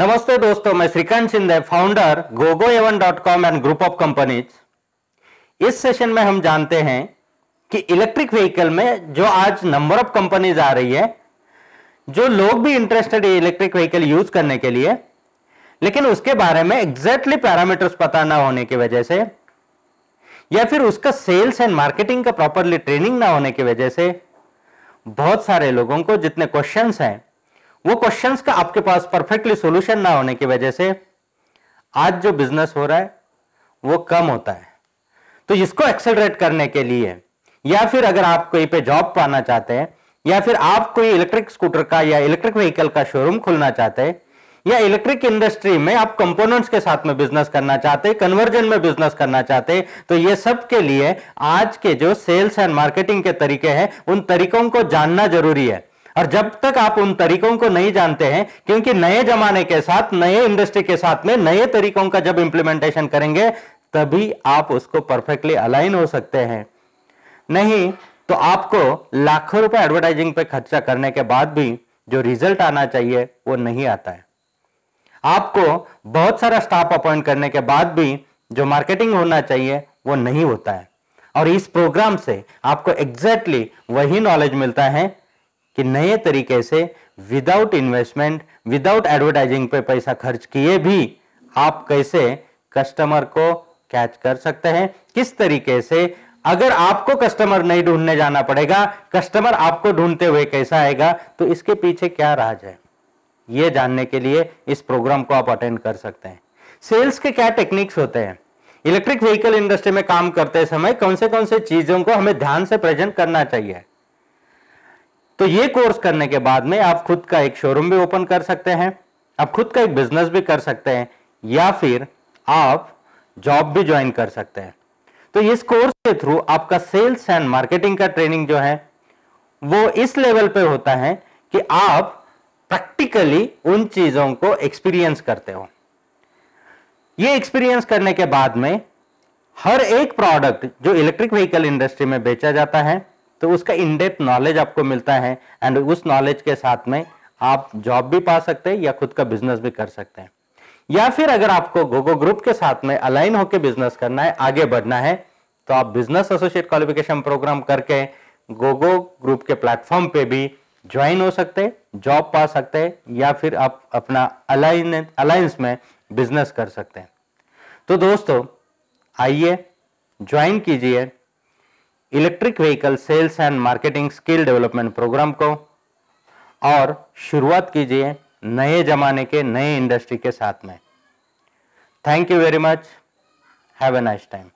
नमस्ते दोस्तों मैं श्रीकांत शिंदे फाउंडर गोगो एवन dot com and group of companies इस सेशन में हम जानते हैं कि इलेक्ट्रिक व्हीकल में जो आज नंबर ऑफ कंपनीज आ रही है जो लोग भी इंटरेस्टेड है इलेक्ट्रिक व्हीकल यूज करने के लिए लेकिन उसके बारे में एग्जैक्टली पैरामीटर्स पता ना होने की वजह से या फिर उसका सेल्स एंड मार्केटिंग का प्रॉपरली ट्रेनिंग ना होने की वजह से बहुत सारे लोगों को जितने क्वेश्चंस हैं वो क्वेश्चंस का आपके पास परफेक्टली सॉल्यूशन ना होने की वजह से आज जो बिजनेस हो रहा है वो कम होता है तो इसको एक्सेलरेट करने के लिए या फिर अगर आप कहीं पे जॉब पाना चाहते हैं या फिर आप कोई इलेक्ट्रिक स्कूटर का या इलेक्ट्रिक व्हीकल का शोरूम खोलना चाहते हैं या इलेक्ट्रिक इंडस्ट्री में आप कंपोनेंट्स के साथ में बिजनेस करना चाहते हैं कन्वर्जन में बिजनेस करना चाहते हैं तो ये सब के लिए आज के जो सेल्स एंड मार्केटिंग के तरीके हैं उन तरीकों को जानना जरूरी है और जब तक आप उन तरीकों को नहीं जानते हैं क्योंकि नए जमाने के साथ नए इंडस्ट्री के साथ में नए तरीकों का जब इंप्लीमेंटेशन करेंगे तभी आप उसको परफेक्टली अलाइन हो सकते हैं नहीं तो आपको लाखों रुपए एडवर्टाइजिंग पे खर्चा करने के बाद भी जो रिजल्ट आना चाहिए वो नहीं आता है आपको बहुत सारा स्टाफ अपॉइंट करने के बाद भी जो मार्केटिंग होना चाहिए वो नहीं होता है और इस प्रोग्राम से आपको एग्जैक्टली exactly वही नॉलेज मिलता है कि नए तरीके से विदाउट इन्वेस्टमेंट विदाउट एडवर्टाइजिंग पे पैसा खर्च किए भी आप कैसे कस्टमर को कैच कर सकते हैं किस तरीके से अगर आपको कस्टमर नहीं ढूंढने जाना पड़ेगा कस्टमर आपको ढूंढते हुए कैसा आएगा तो इसके पीछे क्या राज है ये जानने के लिए इस प्रोग्राम को आप अटेंड कर सकते हैं सेल्स के क्या टेक्निक्स होते हैं इलेक्ट्रिक व्हीकल इंडस्ट्री में काम करते समय कौन से कौन से चीजों को हमें ध्यान से प्रेजेंट करना चाहिए तो ये कोर्स करने के बाद में आप खुद का एक शोरूम भी ओपन कर सकते हैं आप खुद का एक बिजनेस भी कर सकते हैं या फिर आप जॉब भी ज्वाइन कर सकते हैं तो इस कोर्स के थ्रू आपका सेल्स एंड मार्केटिंग का ट्रेनिंग जो है वो इस लेवल पे होता है कि आप प्रैक्टिकली उन चीजों को एक्सपीरियंस करते हो ये एक्सपीरियंस करने के बाद में हर एक प्रोडक्ट जो इलेक्ट्रिक व्हीकल इंडस्ट्री में बेचा जाता है तो उसका इनडेप्थ नॉलेज आपको मिलता है एंड उस नॉलेज के साथ में आप जॉब भी पा सकते हैं या खुद का बिजनेस भी कर सकते हैं या फिर अगर आपको गोगो ग्रुप के साथ में अलाइन होकर बिजनेस करना है आगे बढ़ना है तो आप बिजनेस एसोसिएट क्वालिफिकेशन प्रोग्राम करके गोगो ग्रुप के प्लेटफॉर्म पे भी ज्वाइन हो सकते हैं जॉब पा सकते हैं या फिर आप अपना अलाइन अलायंस में बिजनेस कर सकते हैं तो दोस्तों आइए ज्वाइन कीजिए electric vehicle sales and marketing skill development program को और शुरुआत कीजिए नए जमाने के नए इंडस्ट्री के साथ में thank you very much have a nice time